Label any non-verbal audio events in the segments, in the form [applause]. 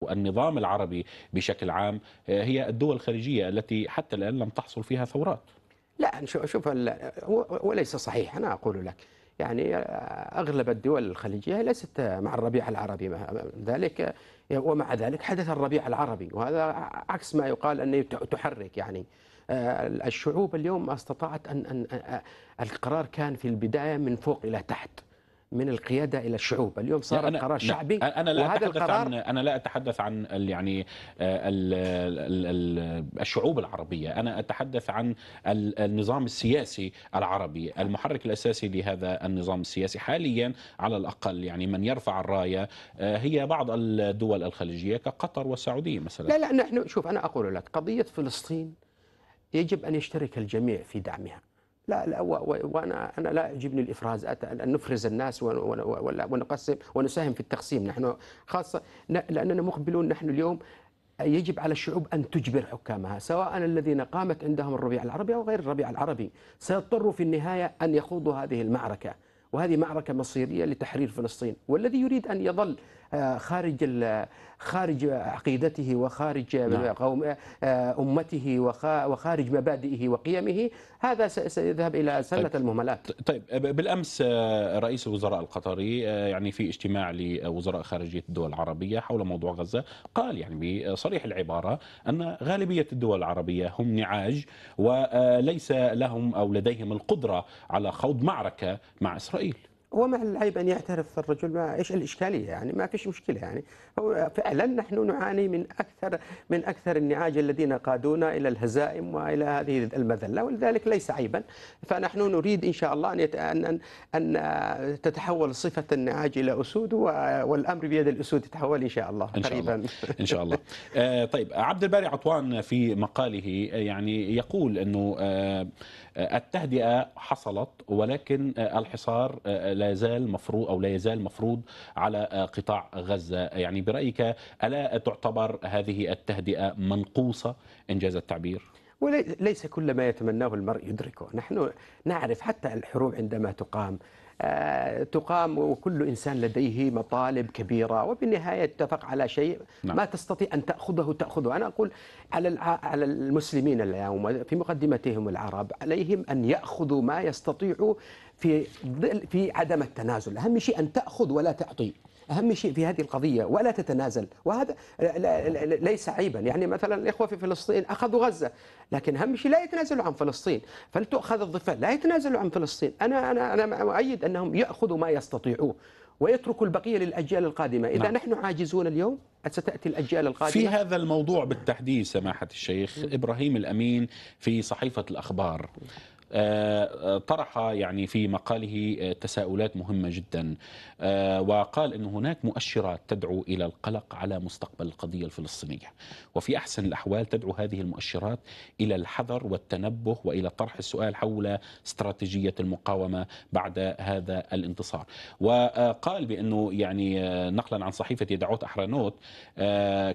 والنظام العربي بشكل عام آه، هي الدول الخليجية التي حتى الآن لم تحصل فيها ثورات لا شوف وليس صحيح أنا أقول لك يعني آه، أغلب الدول الخليجية ليست مع الربيع العربي ذلك آه، ومع ذلك حدث الربيع العربي وهذا عكس ما يقال أنه تحرك يعني الشعوب اليوم استطاعت أن القرار كان في البداية من فوق إلى تحت من القياده الى الشعوب، اليوم صار أنا قرار شعبي أنا لا وهذا القرار عن انا لا اتحدث عن يعني آه، الشعوب العربيه، انا اتحدث عن النظام السياسي العربي، المحرك الاساسي لهذا النظام السياسي حاليا على الاقل يعني من يرفع الرايه آه، هي بعض الدول الخليجيه كقطر والسعوديه مثلا. لا لا نحن شوف انا اقول لك قضيه فلسطين يجب ان يشترك الجميع في دعمها. لا لا وانا انا لا يعجبني الافراز ان نفرز الناس ونقسم ونساهم في التقسيم نحن خاصه لاننا مقبلون نحن اليوم يجب على الشعوب أن تجبر حكامها سواء الذين قامت عندهم الربيع العربي أو غير الربيع العربي سيضطروا في النهاية أن يخوضوا هذه المعركة وهذه معركة مصيرية لتحرير فلسطين والذي يريد أن يظل آه، خارج خارج عقيدته وخارج نعم. آه، امته وخارج مبادئه وقيمه هذا سيذهب الى طيب. سله طيب. المهملات طيب بالامس آه، رئيس الوزراء القطري يعني في اجتماع لوزراء خارجيه الدول العربيه حول موضوع غزه قال يعني بصريح العباره ان غالبيه الدول العربيه هم نعاج وليس لهم او لديهم القدره على خوض معركه مع اسرائيل هو مع العيب ان يعترف الرجل ما ايش الاشكاليه يعني ما فيش مشكله يعني هو فعلا نحن نعاني من اكثر من اكثر النعاج الذين قادونا الى الهزائم والى هذه المذله ولذلك ليس عيبا فنحن نريد ان شاء الله ان ان ان تتحول صفه النعاج الى اسود والامر بيد الاسود يتحول ان شاء الله قريبا إن شاء الله. ان شاء الله آه طيب عبد الباري عطوان في مقاله آه، يعني يقول انه آه آه، التهدئه حصلت ولكن آه، الحصار آه، لا زال مفروض او لا يزال مفروض على قطاع غزه يعني برايك الا تعتبر هذه التهدئه منقوصه ان جاز التعبير وليس كل ما يتمناه المرء يدركه نحن نعرف حتى الحروب عندما تقام آه، تقام وكل انسان لديه مطالب كبيره وبالنهايه اتفق على شيء نعم. ما تستطيع ان تاخذه تاخذه انا اقول على على المسلمين اليوم في مقدمتهم العرب عليهم ان ياخذوا ما يستطيعوا في في عدم التنازل اهم شيء ان تاخذ ولا تعطي أهم شيء في هذه القضية ولا تتنازل وهذا ليس عيبا يعني مثلا الإخوة في فلسطين أخذوا غزة لكن أهم شيء لا يتنازلوا عن فلسطين فلتؤخذ الضفة لا يتنازلوا عن فلسطين أنا أنا أنا أؤيد أنهم يأخذوا ما يستطيعوه ويتركوا البقية للأجيال القادمة إذا نعم. نحن عاجزون اليوم ستأتي الأجيال القادمة في هذا الموضوع بالتحديد سماحة الشيخ إبراهيم الأمين في صحيفة الأخبار آه، آه، طرح يعني في مقاله آه، تساؤلات مهمة جدا وقال أن هناك مؤشرات تدعو إلى القلق على مستقبل القضية الفلسطينية وفي أحسن الأحوال تدعو هذه المؤشرات إلى الحذر والتنبه وإلى طرح السؤال حول استراتيجية المقاومة بعد هذا الانتصار وقال بأنه يعني نقلا عن صحيفة يدعوت أحرانوت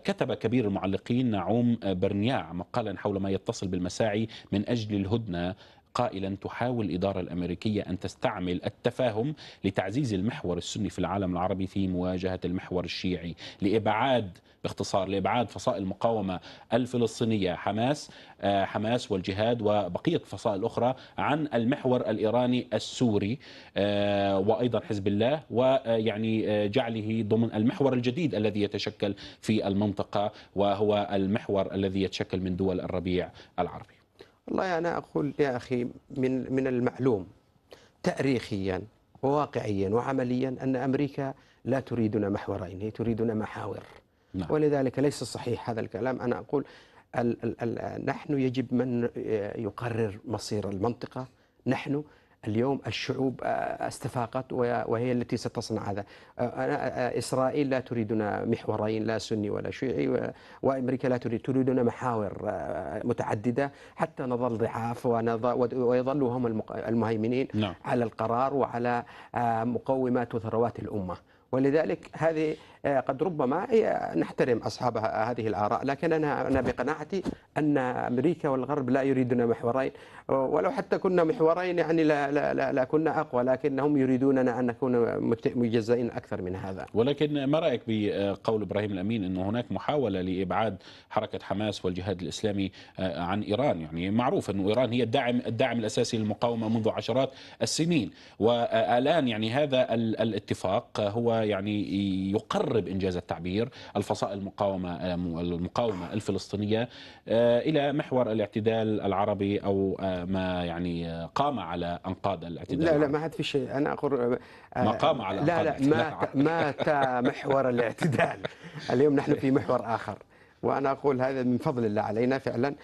كتب كبير المعلقين نعوم برنياع مقالا حول ما يتصل بالمساعي من أجل الهدنة قائلا تحاول الإدارة الأمريكية أن تستعمل التفاهم لتعزيز المحور السني في العالم العربي في مواجهة المحور الشيعي لإبعاد باختصار لابعاد فصائل المقاومه الفلسطينيه حماس آه، حماس والجهاد وبقيه الفصائل الاخرى عن المحور الايراني السوري آه، وايضا حزب الله ويعني آه، جعله ضمن المحور الجديد الذي يتشكل في المنطقه وهو المحور الذي يتشكل من دول الربيع العربي. والله أنا أقول يا أخي من من المعلوم تأريخيا وواقعيا وعمليا أن أمريكا لا تريدنا محورين هي تريدنا محاور نعم. ولذلك ليس صحيح هذا الكلام أنا أقول الـ الـ الـ نحن يجب من يقرر مصير المنطقة نحن اليوم الشعوب آه، استفاقت وهي التي ستصنع هذا آه، آه، إسرائيل لا تريدنا محورين لا سني ولا شيعي وأمريكا لا تريد تريدنا محاور متعددة حتى نظل ضعاف ويظلوا هم المهيمنين نعم. على القرار وعلى مقومات وثروات الأمة ولذلك هذه قد ربما إيه، نحترم أصحاب هذه الآراء لكن أنا أنا بقناعتي أن أمريكا والغرب لا يريدون محورين ولو حتى كنا محورين يعني لا, لا, لا, لا كنا أقوى لكنهم يريدوننا أن نكون مجزئين أكثر من هذا ولكن ما رأيك بقول إبراهيم الأمين انه هناك محاولة لإبعاد حركة حماس والجهاد الإسلامي آه، عن إيران يعني معروف انه إيران هي الدعم الدعم الأساسي للمقاومة منذ عشرات السنين والآن يعني هذا الاتفاق هو يعني يقرر المغرب إنجاز التعبير الفصائل المقاومة المقاومة الفلسطينية آه، إلى محور الاعتدال العربي أو آه، ما يعني قام على أنقاض الاعتدال لا العربي. لا ما عاد في شيء أنا أقول آه، ما قام على لا لا مات, مات [laughs] محور الاعتدال اليوم نحن في محور آخر وأنا أقول هذا من فضل الله علينا فعلا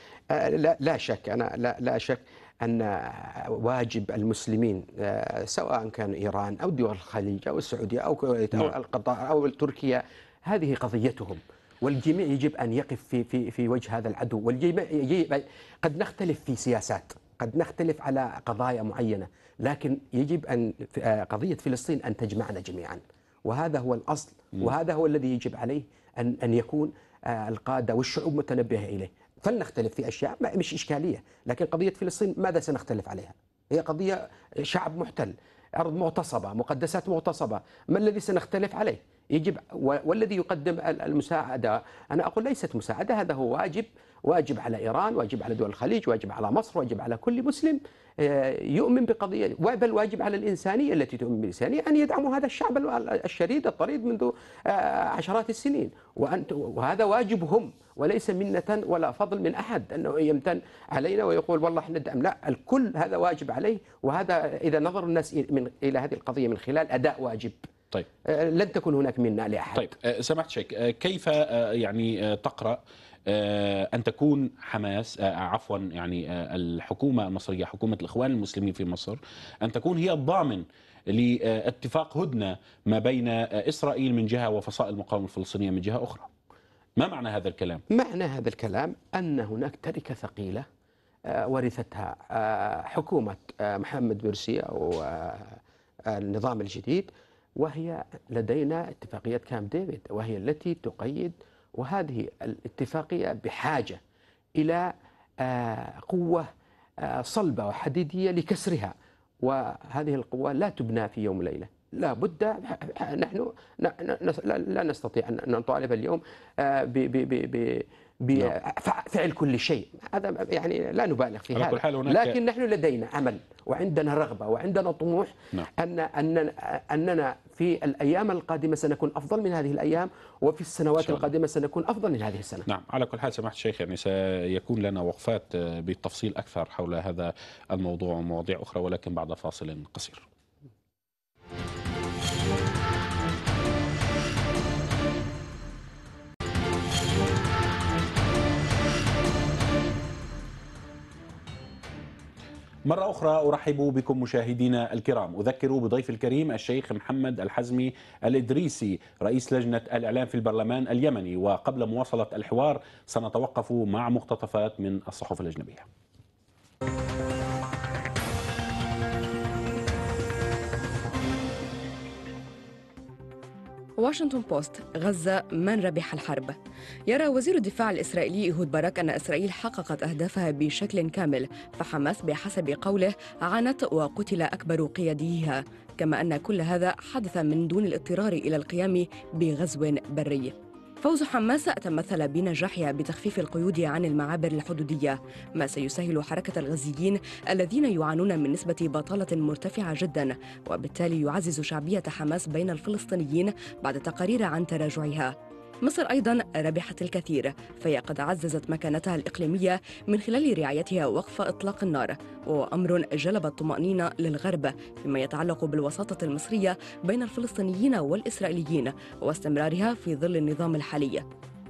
لا, لا شك أنا لا, لا شك أن واجب المسلمين آه، سواء كان إيران أو دول الخليج أو السعودية أو الكويت أو نعم. القطاع أو تركيا هذه قضيتهم والجميع يجب أن يقف في في في وجه هذا العدو والجميع قد نختلف في سياسات قد نختلف على قضايا معينة لكن يجب أن آه، قضية فلسطين أن تجمعنا جميعا وهذا هو الأصل وهذا هو الذي يجب عليه أن أن يكون آه، القادة والشعوب متنبهة إليه فلنختلف في أشياء مش إشكالية لكن قضية فلسطين ماذا سنختلف عليها هي قضية شعب محتل أرض مغتصبة مقدسات مغتصبة ما الذي سنختلف عليه يجب والذي يقدم المساعدة أنا أقول ليست مساعدة هذا هو واجب واجب على إيران واجب على دول الخليج واجب على مصر واجب على كل مسلم آه، يؤمن بقضية بل واجب على الإنسانية التي تؤمن بالإنسانية أن يدعموا هذا الشعب الشريد الطريد منذ آه، عشرات السنين وأن وهذا واجبهم وليس منة ولا فضل من أحد أنه يمتن علينا ويقول والله احنا ندعم لا الكل هذا واجب عليه وهذا إذا نظر الناس من إلى هذه القضية من خلال أداء واجب طيب آه، لن تكون هناك منا لأحد طيب سمحت شيخ كيف يعني تقرأ آه، ان تكون حماس آه، عفوا يعني آه، الحكومه المصريه حكومه الاخوان المسلمين في مصر ان تكون هي الضامن لاتفاق هدنه ما بين اسرائيل من جهه وفصائل المقاومه الفلسطينيه من جهه اخرى. ما معنى هذا الكلام؟ معنى هذا الكلام ان هناك تركه ثقيله ورثتها حكومه محمد مرسي والنظام الجديد وهي لدينا اتفاقيه كام ديفيد وهي التي تقيد وهذه الاتفاقية بحاجة إلى آه، قوة آه، صلبة وحديدية لكسرها وهذه القوة لا تبنى في يوم وليلة لا بد نحن لا نستطيع أن نطالب اليوم آه، بفعل نعم. كل شيء هذا يعني لا نبالغ في هذا لكن نحن لدينا أمل وعندنا رغبة وعندنا طموح نعم. أن أننا, في الأيام القادمة سنكون أفضل من هذه الأيام وفي السنوات القادمة سنكون أفضل من هذه السنة نعم على كل حال سماحة الشيخ يعني سيكون لنا وقفات آه، بالتفصيل أكثر حول هذا الموضوع ومواضيع أخرى ولكن بعد فاصل قصير مرة أخرى أرحب بكم مشاهدينا الكرام أذكر بضيف الكريم الشيخ محمد الحزمي الإدريسي رئيس لجنة الإعلام في البرلمان اليمني وقبل مواصلة الحوار سنتوقف مع مقتطفات من الصحف الأجنبية واشنطن بوست غزة من ربح الحرب يرى وزير الدفاع الإسرائيلي إيهود باراك أن إسرائيل حققت أهدافها بشكل كامل فحماس بحسب قوله عانت وقتل أكبر قياديها كما أن كل هذا حدث من دون الاضطرار إلى القيام بغزو بري فوز حماس تمثل بنجاحها بتخفيف القيود عن المعابر الحدودية ما سيسهل حركة الغزيين الذين يعانون من نسبة بطالة مرتفعة جدا وبالتالي يعزز شعبية حماس بين الفلسطينيين بعد تقارير عن تراجعها مصر أيضا ربحت الكثير فهي قد عززت مكانتها الإقليمية من خلال رعايتها وقف إطلاق النار وهو أمر جلب الطمأنينة للغرب فيما يتعلق بالوساطة المصرية بين الفلسطينيين والإسرائيليين واستمرارها في ظل النظام الحالي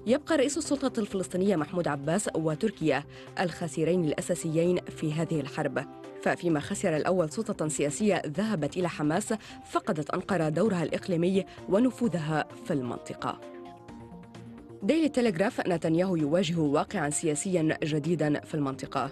يبقى رئيس السلطة الفلسطينية محمود عباس وتركيا الخاسرين الأساسيين في هذه الحرب ففيما خسر الأول سلطة سياسية ذهبت إلى حماس فقدت أنقرة دورها الإقليمي ونفوذها في المنطقة ديلي تيليغراف نتنياهو يواجه واقعا سياسيا جديدا في المنطقة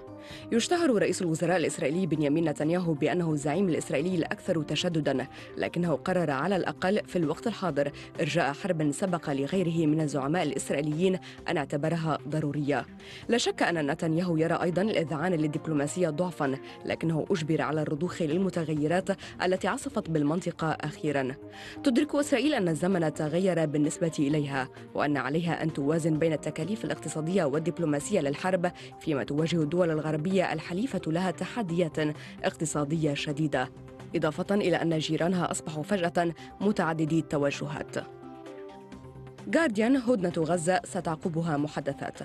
يشتهر رئيس الوزراء الإسرائيلي بنيامين نتنياهو بأنه الزعيم الإسرائيلي الأكثر تشددا لكنه قرر على الأقل في الوقت الحاضر إرجاء حرب سبق لغيره من الزعماء الإسرائيليين أن اعتبرها ضرورية لا شك أن نتنياهو يرى أيضا الإذعان للدبلوماسية ضعفا لكنه أجبر على الرضوخ للمتغيرات التي عصفت بالمنطقة أخيرا تدرك إسرائيل أن الزمن تغير بالنسبة إليها وأن عليها أن توازن بين التكاليف الاقتصادية والدبلوماسية للحرب فيما تواجه الدول الغربية الحليفة لها تحديات اقتصادية شديدة إضافة إلى أن جيرانها أصبحوا فجأة متعددي التوجهات غارديان هدنة غزة ستعقبها محادثات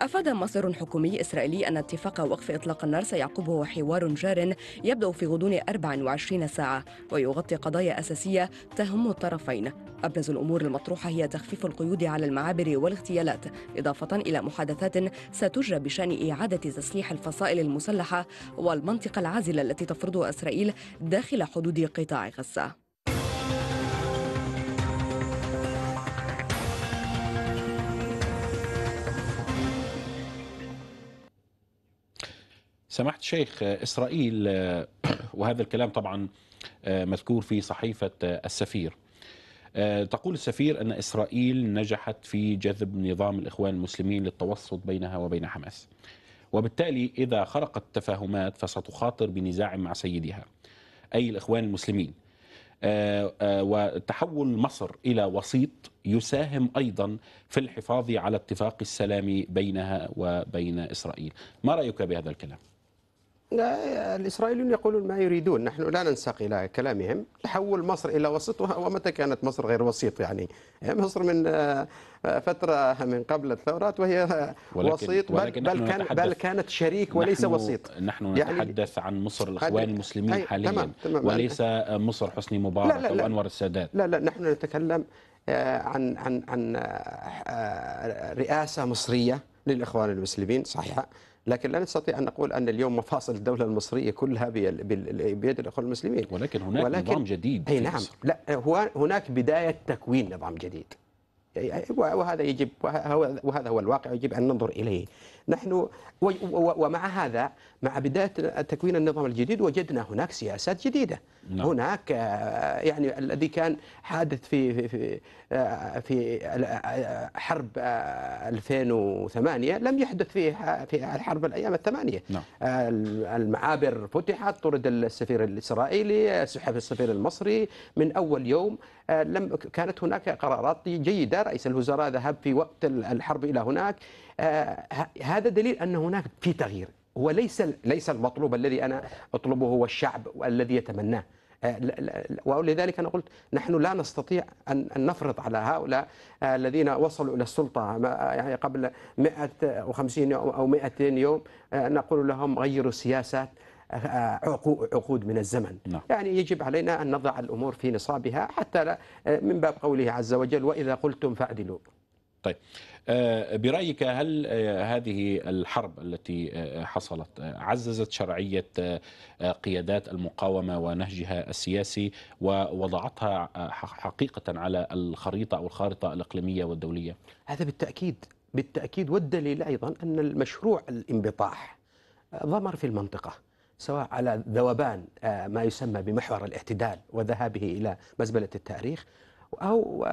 أفاد مصدر حكومي إسرائيلي أن اتفاق وقف إطلاق النار سيعقبه حوار جار يبدأ في غضون 24 ساعة ويغطي قضايا أساسية تهم الطرفين أبرز الأمور المطروحة هي تخفيف القيود على المعابر والاغتيالات إضافة إلى محادثات ستجرى بشأن إعادة تسليح الفصائل المسلحة والمنطقة العازلة التي تفرضها إسرائيل داخل حدود قطاع غزة سماحة الشيخ آه، إسرائيل آه، [clears throat] وهذا الكلام طبعا آه، مذكور في صحيفة السفير تقول السفير أن إسرائيل نجحت في جذب نظام الإخوان المسلمين للتوسط بينها وبين حماس وبالتالي إذا خرقت التفاهمات فستخاطر بنزاع مع سيدها أي الإخوان المسلمين وتحول مصر إلى وسيط يساهم أيضا في الحفاظ على اتفاق السلام بينها وبين إسرائيل ما رأيك بهذا الكلام؟ الإسرائيليون يقولون ما يريدون نحن لا ننساق إلى كلامهم تحول مصر إلى وسط ومتى كانت مصر غير وسيط يعني إيه، مصر من آه، فترة من قبل الثورات وهي ولكن وسيط بل, بل, كان بل كانت شريك وليس نحن وسيط نحن يعني نتحدث يعني عن مصر الإخوان المسلمين حاليا تمام تمام وليس مصر حسني مبارك لا لا لا أو أنور السادات لا لا نحن نتكلم آه، عن عن عن آه، رئاسة مصرية للإخوان المسلمين صحيح لكن لا نستطيع أن نقول أن اليوم مفاصل الدولة المصرية كلها بيد الاخوان المسلمين ولكن هناك ولكن نظام جديد أي نعم مصر. لا هو هناك بداية تكوين نظام جديد وهذا يجب وهذا هو الواقع يجب أن ننظر إليه نحن ومع هذا مع بداية تكوين النظام الجديد وجدنا هناك سياسات جديدة نعم. هناك آه، يعني الذي كان حادث في في في آه، آه، حرب 2008 لم يحدث في في الحرب الأيام الثمانية نعم. المعابر فتحت طرد السفير الإسرائيلي سحب السفير المصري من أول يوم لم كانت هناك قرارات جيدة رئيس الوزراء ذهب في وقت الحرب إلى هناك هذا دليل أن هناك في تغيير هو ليس ليس المطلوب الذي انا اطلبه هو الشعب الذي يتمناه آه، ولذلك انا قلت نحن لا نستطيع ان نفرض على هؤلاء الذين وصلوا الى السلطه يعني قبل 150 يوم او 200 يوم آه، نقول لهم غيروا السياسات آه، عقود من الزمن نعم. يعني يجب علينا أن نضع الأمور في نصابها حتى لا من باب قوله عز وجل وإذا قلتم فاعدلوا طيب آه، برأيك هل آه، هذه الحرب التي آه، حصلت عززت شرعية قيادات المقاومة ونهجها السياسي ووضعتها حقيقة على الخريطة أو الخارطة الإقليمية والدولية؟ هذا بالتأكيد بالتأكيد والدليل أيضا أن المشروع الانبطاح ضمر في المنطقة سواء على ذوبان ما يسمى بمحور الاعتدال وذهابه إلى مزبلة التاريخ أو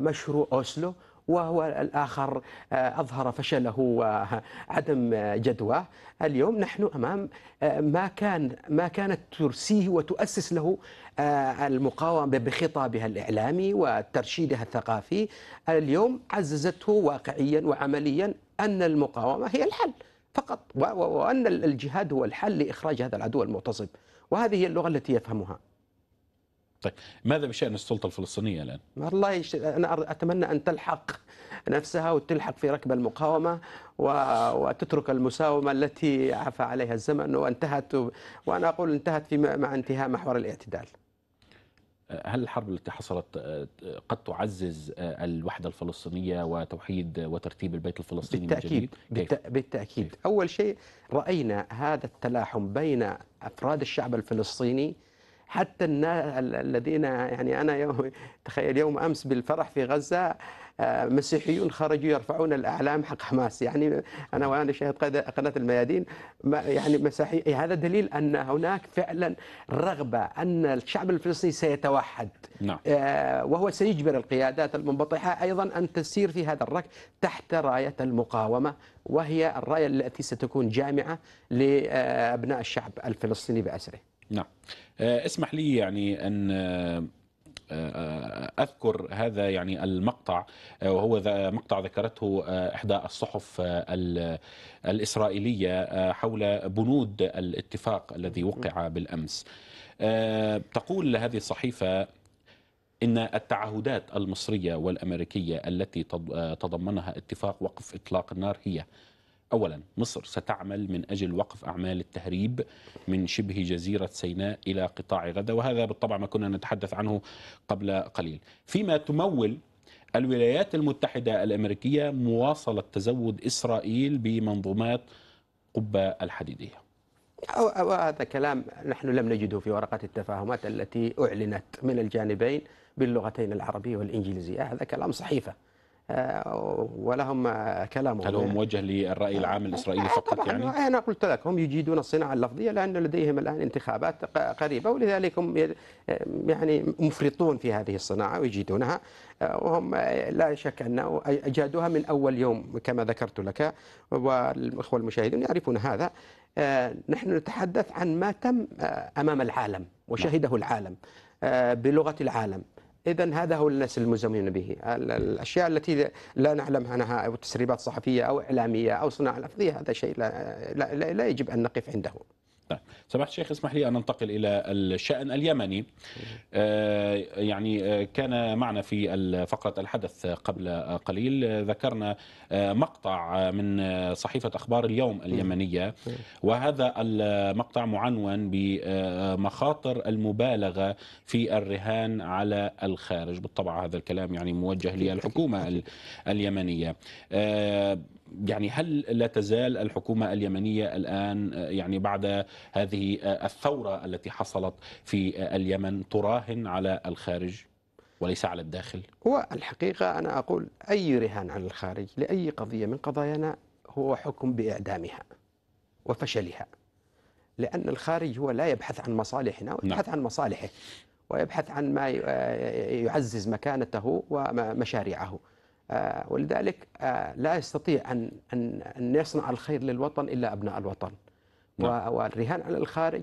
مشروع أوسلو وهو الآخر آه، أظهر فشله وعدم جدواه اليوم نحن أمام آه، ما كان ما كانت ترسيه وتؤسس له آه، المقاومة بخطابها الإعلامي وترشيدها الثقافي اليوم عززته واقعيا وعمليا أن المقاومة هي الحل فقط وأن الجهاد هو الحل لإخراج هذا العدو المعتصم وهذه هي اللغة التي يفهمها طيب ماذا بشأن السلطة الفلسطينية الآن؟ والله أنا أتمنى أن تلحق نفسها وتلحق في ركب المقاومة وتترك المساومة التي عفى عليها الزمن وانتهت وأنا أقول انتهت في مع انتهاء محور الاعتدال هل الحرب التي حصلت آه، قد تعزز آه، الوحدة الفلسطينية وتوحيد وترتيب البيت الفلسطيني بالتأكيد من جديد؟ بالتأكيد كيف؟ أول شيء رأينا هذا التلاحم بين أفراد الشعب الفلسطيني حتى الذين يعني أنا يوم تخيل يوم أمس بالفرح في غزة آه، مسيحيون خرجوا يرفعون الأعلام حق حماس يعني أنا وأنا شاهد قناة الميادين يعني مسيحي إيه، هذا دليل أن هناك فعلا رغبة أن الشعب الفلسطيني سيتوحد نعم. آه، وهو سيجبر القيادات المنبطحة أيضا أن تسير في هذا الركب تحت راية المقاومة وهي الراية التي ستكون جامعة لأبناء الشعب الفلسطيني بأسره نعم آه، اسمح لي يعني أن آه، آه، اذكر هذا يعني المقطع وهو مقطع ذكرته احدى الصحف الاسرائيليه حول بنود الاتفاق الذي وقع بالامس. تقول هذه الصحيفه ان التعهدات المصريه والامريكيه التي تضمنها اتفاق وقف اطلاق النار هي أولا مصر ستعمل من أجل وقف أعمال التهريب من شبه جزيرة سيناء إلى قطاع غزة وهذا بالطبع ما كنا نتحدث عنه قبل قليل فيما تمول الولايات المتحدة الأمريكية مواصلة تزود إسرائيل بمنظومات قبة الحديدية أو أو هذا كلام نحن لم نجده في ورقة التفاهمات التي أعلنت من الجانبين باللغتين العربية والإنجليزية هذا كلام صحيفة آه، ولهم آه، كلامهم هل هو موجه للراي آه، العام الاسرائيلي فقط طبعاً يعني؟ انا قلت لك هم يجيدون الصناعه اللفظيه لان لديهم الان انتخابات قريبه ولذلك هم يعني مفرطون في هذه الصناعه ويجيدونها وهم لا شك انه اجادوها من اول يوم كما ذكرت لك والاخوه المشاهدون يعرفون هذا نحن نتحدث عن ما تم امام العالم وشهده العالم بلغه العالم إذا هذا هو الناس المزمن به الأشياء التي لا نعلم عنها أو تسريبات صحفية أو إعلامية أو صناعة لفظية هذا شيء لا, لا, لا يجب أن نقف عنده نعم. سمحت شيخ اسمح لي أن ننتقل إلى الشأن اليمني آه، يعني آه، كان معنا في فقرة الحدث قبل قليل ذكرنا آه، مقطع من صحيفة أخبار اليوم اليمنية وهذا المقطع معنون بمخاطر المبالغة في الرهان على الخارج بالطبع هذا الكلام يعني موجه للحكومة اليمنية يعني هل لا تزال الحكومه اليمنيه الان آه، يعني بعد هذه آه، الثوره التي حصلت في آه، اليمن تراهن على الخارج؟ وليس على الداخل؟ هو الحقيقة أنا أقول أي رهان عن الخارج لأي قضية من قضايانا هو حكم بإعدامها وفشلها لأن الخارج هو لا يبحث عن مصالحنا نعم. ويبحث نعم. عن مصالحه ويبحث عن ما يعزز مكانته ومشاريعه آه، ولذلك آه، لا يستطيع أن, أن, أن يصنع الخير للوطن إلا أبناء الوطن نعم. والرهان على الخارج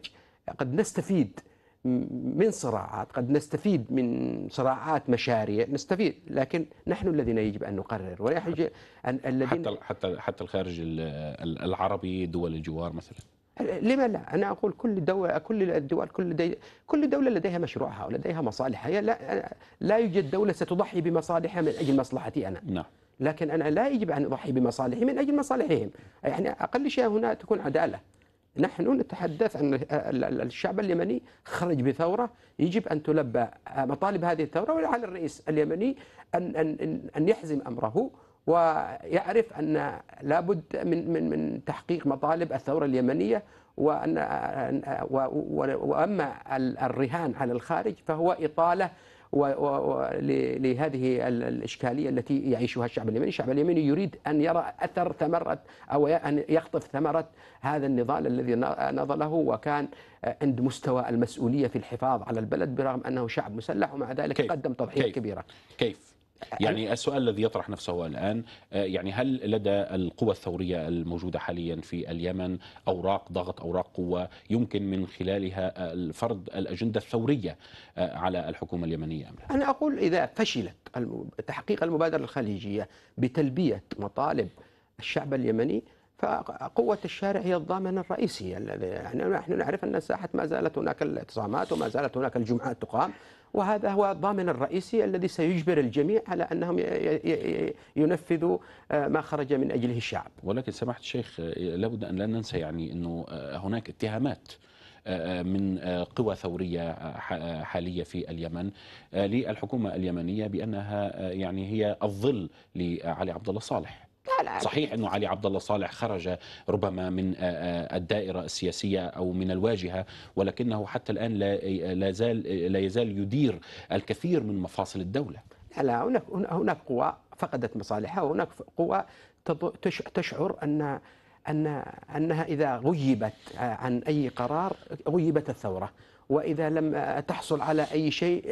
قد نستفيد من صراعات قد نستفيد من صراعات مشاريع نستفيد لكن نحن الذين يجب ان نقرر ونحن حتى, ان الذين حتى حتى حتى الخارج العربي دول الجوار مثلا لما لا انا اقول كل دولة كل الدول كل دي كل دوله لديها مشروعها ولديها مصالحها هي لا لا يوجد دوله ستضحي بمصالحها من اجل مصلحتي انا نعم لكن انا لا يجب ان اضحي بمصالحي من اجل مصالحهم يعني اقل شيء هنا تكون عداله نحن نتحدث عن الشعب اليمني خرج بثوره يجب ان تلبى مطالب هذه الثوره وعلى الرئيس اليمني ان ان ان يحزم امره ويعرف أن لابد من من من تحقيق مطالب الثورة اليمنية وأن وأما الرهان على الخارج فهو إطالة لهذه الإشكالية التي يعيشها الشعب اليمني الشعب اليمني يريد أن يرى أثر ثمرة أو أن يخطف ثمرة هذا النضال الذي نضله وكان عند مستوى المسؤولية في الحفاظ على البلد برغم أنه شعب مسلح ومع ذلك كيف. قدم كيف كبيرة كيف يعني السؤال الذي يطرح نفسه الآن آه، يعني هل لدى القوى الثورية الموجودة حاليا في اليمن أوراق ضغط أوراق قوة يمكن من خلالها فرض الأجندة الثورية آه، على الحكومة اليمنية أم لا؟ أنا أقول إذا فشلت تحقيق المبادرة الخليجية بتلبية مطالب الشعب اليمني فقوة الشارع هي الضامن الرئيسي الذي يعني نحن نعرف أن الساحة ما زالت هناك الاعتصامات وما زالت هناك الجمعات تقام وهذا هو الضامن الرئيسي الذي سيجبر الجميع على أنهم ينفذوا آه، ما خرج من أجله الشعب ولكن سماحة الشيخ آه، لابد أن لا ننسى يعني أنه آه، هناك اتهامات من قوى ثورية حالية في اليمن للحكومة اليمنية بأنها يعني هي الظل لعلي عبد الله صالح لا لا صحيح انه علي عبد الله صالح خرج ربما من آه، آه، الدائره السياسيه او من الواجهه ولكنه حتى الان لا زال لا يزال يدير الكثير من مفاصل الدوله لا لا هناك هناك قوى فقدت مصالحها وهناك قوى تشعر ان ان انها اذا غيبت آه، عن اي قرار غيبت الثوره واذا لم تحصل على اي شيء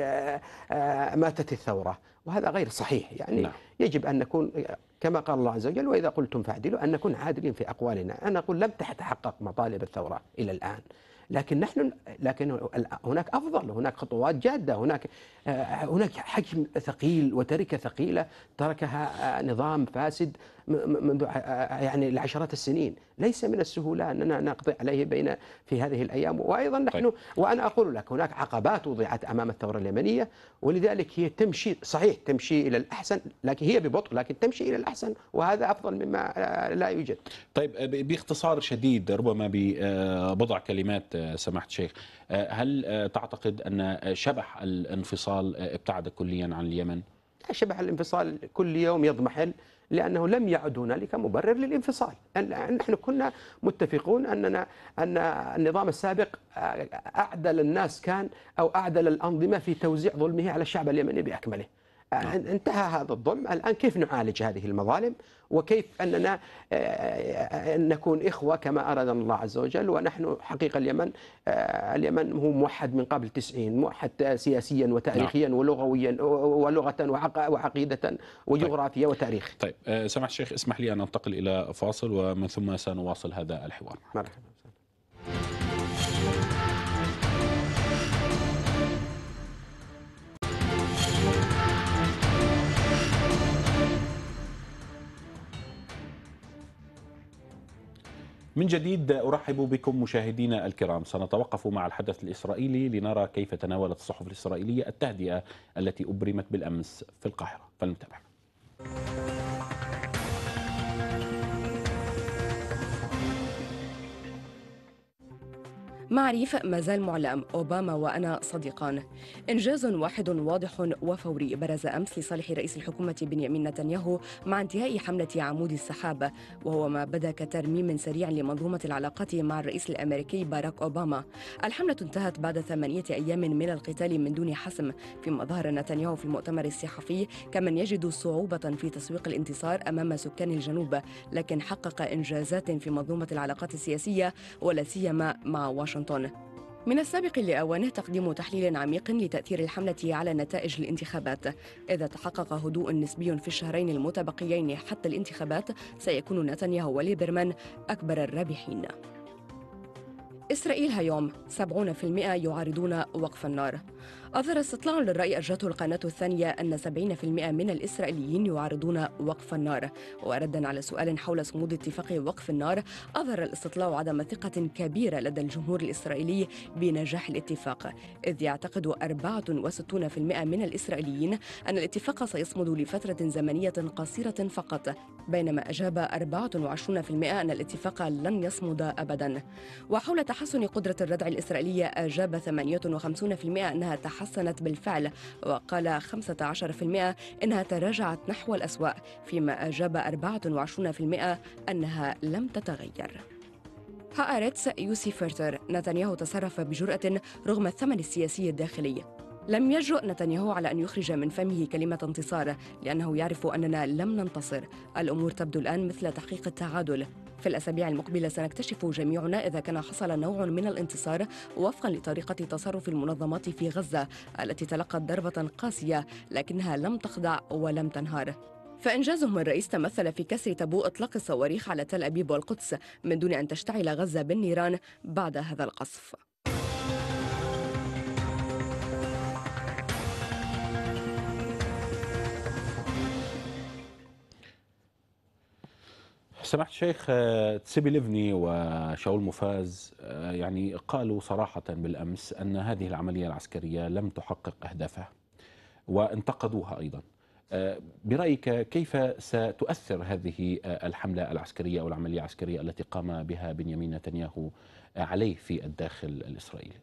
ماتت الثوره وهذا غير صحيح يعني لا. نعم. يجب ان نكون كما قال الله عز وجل وإذا قلتم فاعدلوا أن نكون عادلين في أقوالنا أنا أقول لم تتحقق مطالب الثورة إلى الآن لكن نحن لكن هناك افضل هناك خطوات جاده هناك آه، هناك حجم ثقيل وتركه ثقيله تركها آه، نظام فاسد منذ يعني العشرات السنين ليس من السهولة أننا نقضي عليه بين في هذه الأيام وأيضا طيب. نحن وأنا أقول لك هناك عقبات وضعت أمام الثورة اليمنية ولذلك هي تمشي صحيح تمشي إلى الأحسن لكن هي ببطء لكن تمشي إلى الأحسن وهذا أفضل مما لا يوجد طيب باختصار شديد ربما ببضع آه، كلمات آه، سماحة الشيخ آه، هل تعتقد أن شبح الانفصال ابتعد كليا عن اليمن؟ شبح الانفصال كل يوم يضمحل لأنه لم يعد هنالك مبرر للانفصال نحن كنا متفقون أننا أن النظام السابق أعدل الناس كان أو أعدل الأنظمة في توزيع ظلمه على الشعب اليمني بأكمله نعم. انتهى هذا الظلم الآن كيف نعالج هذه المظالم وكيف أننا آه، نكون إخوة كما أرادنا الله عز وجل ونحن حقيقة اليمن آه، اليمن هو موحد من قبل تسعين موحد سياسيا وتاريخيا نعم. ولغويا ولغة وعقيدة وجغرافيا طيب. وتاريخ طيب آه، سمح الشيخ اسمح لي أن أنتقل إلى فاصل ومن ثم سنواصل هذا الحوار مرحبا من جديد أرحب بكم مشاهدينا الكرام سنتوقف مع الحدث الإسرائيلي لنرى كيف تناولت الصحف الإسرائيلية التهدئة التي أبرمت بالأمس في القاهرة فلنتابع مع ريف ما زال معلم أوباما وأنا صديقان إنجاز واحد واضح وفوري برز أمس لصالح رئيس الحكومة بنيامين نتنياهو مع انتهاء حملة عمود السحاب وهو ما بدا كترميم سريع لمنظومة العلاقات مع الرئيس الأمريكي باراك أوباما الحملة انتهت بعد ثمانية أيام من القتال من دون حسم فيما ظهر نتنياهو في المؤتمر الصحفي كمن يجد صعوبة في تسويق الانتصار أمام سكان الجنوب لكن حقق إنجازات في منظومة العلاقات السياسية ولا سيما مع واشنطن واشنطن من السابق لأوانه تقديم تحليل عميق لتأثير الحملة على نتائج الانتخابات إذا تحقق هدوء نسبي في الشهرين المتبقيين حتى الانتخابات سيكون نتنياهو وليبرمان أكبر الرابحين إسرائيل هيوم 70% يعارضون وقف النار أظهر استطلاع للرأي أجرته القناة الثانية أن 70% من الإسرائيليين يعارضون وقف النار وردا على سؤال حول صمود اتفاق وقف النار أظهر الاستطلاع عدم ثقة كبيرة لدى الجمهور الإسرائيلي بنجاح الاتفاق إذ يعتقد 64% من الإسرائيليين أن الاتفاق سيصمد لفترة زمنية قصيرة فقط بينما أجاب 24% أن الاتفاق لن يصمد أبدا وحول تحسن قدرة الردع الإسرائيلية أجاب 58% أنها تحسن تحسنت بالفعل وقال 15% إنها تراجعت نحو الأسوأ فيما أجاب 24% أنها لم تتغير هأرتس يوسي فرتر نتنياهو تصرف بجرأة رغم الثمن السياسي الداخلي لم يجرؤ نتنياهو على أن يخرج من فمه كلمة انتصار لأنه يعرف أننا لم ننتصر الأمور تبدو الآن مثل تحقيق التعادل في الأسابيع المقبلة سنكتشف جميعنا إذا كان حصل نوع من الانتصار وفقا لطريقة تصرف المنظمات في غزة التي تلقت ضربة قاسية لكنها لم تخضع ولم تنهار فإنجازهم الرئيس تمثل في كسر تابو إطلاق الصواريخ على تل أبيب والقدس من دون أن تشتعل غزة بالنيران بعد هذا القصف سمحت الشيخ آه، تسيبي ليفني وشاول مفاز آه، يعني قالوا صراحة بالأمس أن هذه العملية العسكرية لم تحقق أهدافها وانتقدوها أيضا آه، برأيك كيف ستؤثر هذه الحملة العسكرية أو العملية العسكرية التي قام بها بنيامين نتنياهو عليه في الداخل الإسرائيلي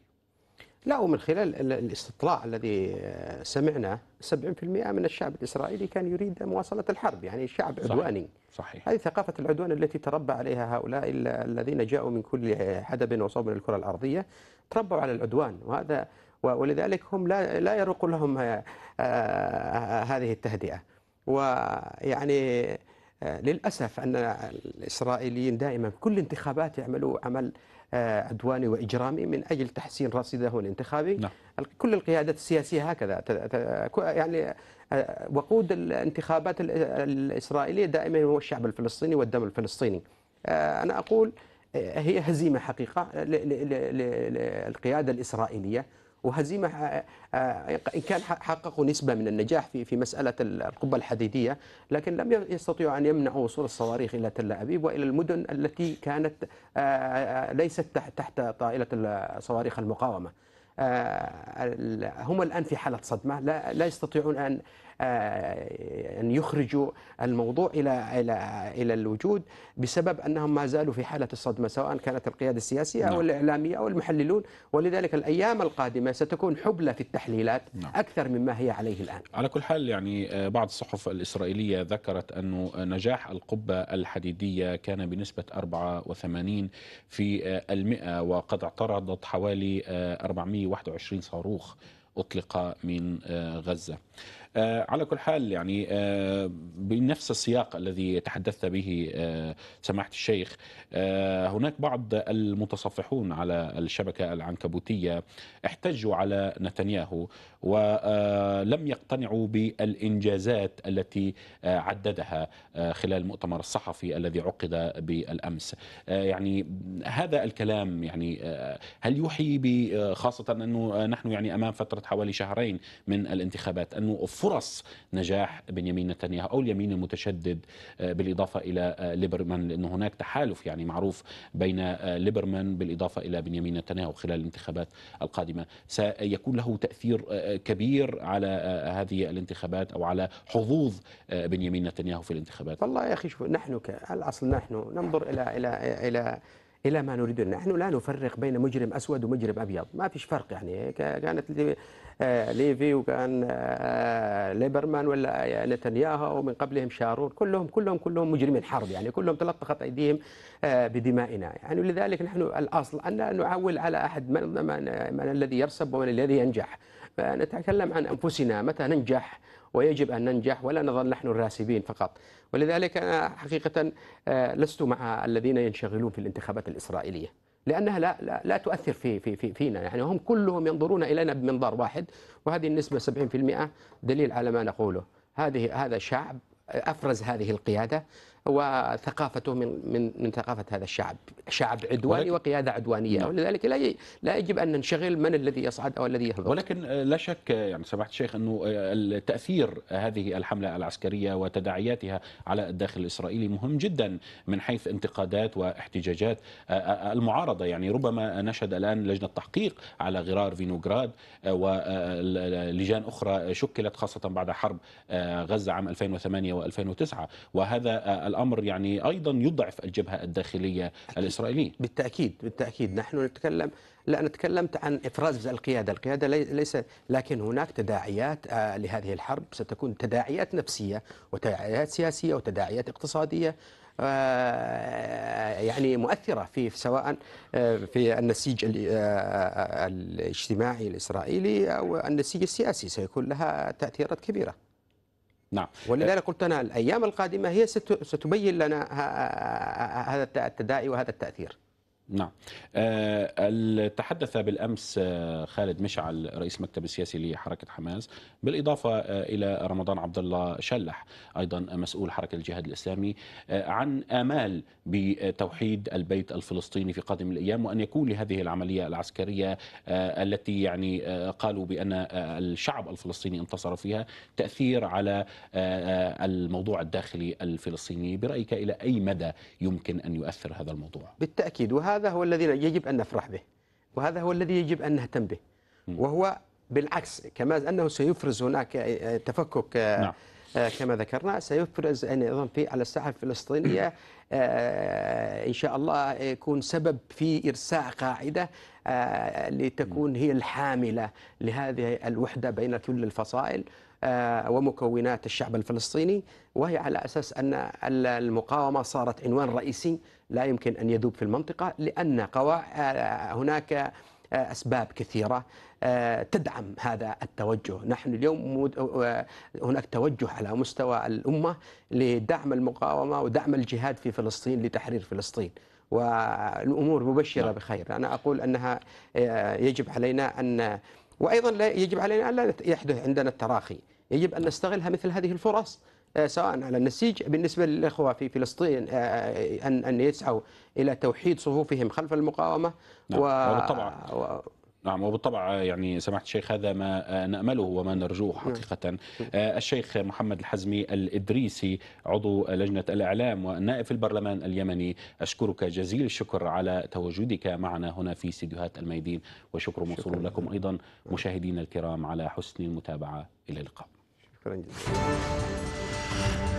لا ومن خلال الاستطلاع الذي سمعنا 70% من الشعب الإسرائيلي كان يريد مواصلة الحرب يعني شعب عدواني صحيح. صحيح هذه ثقافة العدوان التي تربى عليها هؤلاء الذين جاءوا من كل حدب وصوب من الكرة الأرضية تربوا على العدوان وهذا ولذلك هم لا لا يروق لهم آه، آه، هذه التهدئة ويعني آه، للأسف أن الإسرائيليين دائما كل انتخابات يعملوا عمل عدواني وإجرامي من أجل تحسين رصيده الانتخابي نعم. كل القيادات السياسية هكذا يعني آه، وقود الانتخابات الإسرائيلية دائما هو الشعب الفلسطيني والدم الفلسطيني آه، أنا أقول آه، هي هزيمة حقيقة للقيادة الإسرائيلية وهزيمة إن كان حققوا نسبة من النجاح في في مسألة القبة الحديدية لكن لم يستطيعوا أن يمنعوا وصول الصواريخ إلى تل أبيب وإلى المدن التي كانت ليست تحت طائلة صواريخ المقاومة آه، هم الآن في حالة صدمة لا, لا يستطيعون أن آه، أن يخرجوا الموضوع إلى إلى إلى الوجود بسبب أنهم ما زالوا في حالة الصدمة سواء كانت القيادة السياسية أو نعم. الإعلامية أو المحللون ولذلك الأيام القادمة ستكون حبلة في التحليلات نعم. أكثر مما هي عليه الآن على كل حال يعني آه، بعض الصحف الإسرائيلية ذكرت أن آه، نجاح القبة الحديدية كان بنسبة 84 في المئة وقد اعترضت حوالي 421 صاروخ أطلق من غزة آه، على كل حال يعني آه، بنفس السياق الذي تحدثت به آه، سماحة الشيخ هناك بعض المتصفحون على الشبكة العنكبوتية احتجوا على نتنياهو ولم يقتنعوا بالإنجازات التي عددها خلال المؤتمر الصحفي الذي عقد بالأمس يعني هذا الكلام يعني هل يوحي خاصة أنه نحن يعني أمام فترة حوالي شهرين من الانتخابات أنه فرص نجاح بنيامين نتنياهو او اليمين المتشدد آه، بالاضافه الى آه، ليبرمان لان هناك تحالف يعني معروف بين آه، ليبرمان بالاضافه الى بنيامين نتنياهو خلال الانتخابات القادمه سيكون له تاثير كبير على هذه الانتخابات او على حظوظ بنيامين نتنياهو في الانتخابات والله يا اخي شوف نحن الاصل نحن ننظر الى الى الى الى ما نريد نحن لا نفرق بين مجرم اسود ومجرم ابيض ما فيش فرق يعني كانت آه، ليفي وكان آه، ليبرمان ولا نتنياهو ومن قبلهم شارون كلهم كلهم كلهم مجرمين حرب يعني كلهم تلطخت ايديهم آه، بدمائنا يعني ولذلك نحن الاصل ان لا نعول على احد من, من, من الذي يرسب ومن الذي ينجح فنتكلم عن انفسنا متى ننجح ويجب أن ننجح ولا نظل نحن الراسبين فقط ولذلك أنا حقيقة لست مع الذين ينشغلون في الانتخابات الإسرائيلية لانها لا لا, لا تؤثر في في في فينا يعني هم كلهم ينظرون الينا بمنظار واحد وهذه النسبه 70% دليل على ما نقوله هذه هذا شعب افرز هذه القياده وثقافته من من من ثقافه هذا الشعب، شعب عدواني وقياده عدوانيه، نعم. ولذلك لا لا يجب ان ننشغل من الذي يصعد او الذي يهبط. ولكن آه، لا شك آه، يعني سماحه الشيخ انه آه، تاثير هذه الحمله العسكريه وتداعياتها على الداخل الاسرائيلي مهم جدا من حيث انتقادات واحتجاجات المعارضه، يعني ربما نشهد الان لجنه تحقيق على غرار فينوغراد ولجان اخرى شكلت خاصه بعد حرب غزه عام 2008 و2009 وهذا الأمر يعني أيضا يضعف الجبهة الداخلية الإسرائيلية بالتأكيد بالتأكيد نحن نتكلم لا أنا تكلمت عن إفراز القيادة القيادة ليس لكن هناك تداعيات آه، لهذه الحرب ستكون تداعيات نفسية وتداعيات سياسية وتداعيات اقتصادية آه، يعني مؤثرة في سواء آه، في النسيج الاجتماعي الإسرائيلي أو النسيج السياسي سيكون لها تأثيرات كبيرة نعم ولذلك قلت أنا الأيام القادمة هي ستبين لنا هذا التداعي وهذا التأثير نعم أه تحدث بالامس آه، خالد مشعل رئيس المكتب السياسي لحركه حماس بالاضافه آه، الى رمضان عبد الله شلح ايضا مسؤول حركه الجهاد الاسلامي آه، عن امال بتوحيد البيت الفلسطيني في قادم الايام وان يكون لهذه العمليه العسكريه التي يعني قالوا بان الشعب الفلسطيني انتصر فيها تاثير على الموضوع الداخلي الفلسطيني برايك الى اي مدى يمكن ان يؤثر هذا الموضوع؟ بالتاكيد وهذا هذا هو الذي يجب أن نفرح به وهذا هو الذي يجب أن نهتم به وهو بالعكس كما أنه سيفرز هناك آه، آه، تفكك آه، نعم. كما ذكرنا سيفرز أيضا في على الساحه الفلسطينية إن شاء الله يكون سبب في إرساء قاعدة لتكون هي الحاملة لهذه الوحدة بين كل الفصائل آه، ومكونات الشعب الفلسطيني وهي على أساس أن المقاومة صارت عنوان رئيسي لا يمكن أن يذوب في المنطقة لأن آه، هناك آه، أسباب كثيرة تدعم هذا التوجه نحن اليوم هناك توجه على مستوى الأمة لدعم المقاومة ودعم الجهاد في فلسطين لتحرير فلسطين والأمور مبشرة نعم. بخير أنا أقول أنها يجب علينا أن وأيضا يجب علينا أن لا يحدث عندنا التراخي يجب أن نستغلها مثل هذه الفرص آه، سواء على النسيج بالنسبة للإخوة في فلسطين آه، آه، أن أن يسعوا إلى توحيد صفوفهم خلف المقاومة نعم. و... وبالطبع و... نعم وبالطبع يعني سماحة الشيخ هذا ما نأمله وما نرجوه نعم. حقيقة نعم. الشيخ محمد الحزمي الإدريسي عضو لجنة الإعلام والنائب في البرلمان اليمني أشكرك جزيل الشكر على تواجدك معنا هنا في استديوهات الميدين وشكر موصول لكم أيضا مشاهدينا الكرام على حسن المتابعة إلى اللقاء Grande Deus.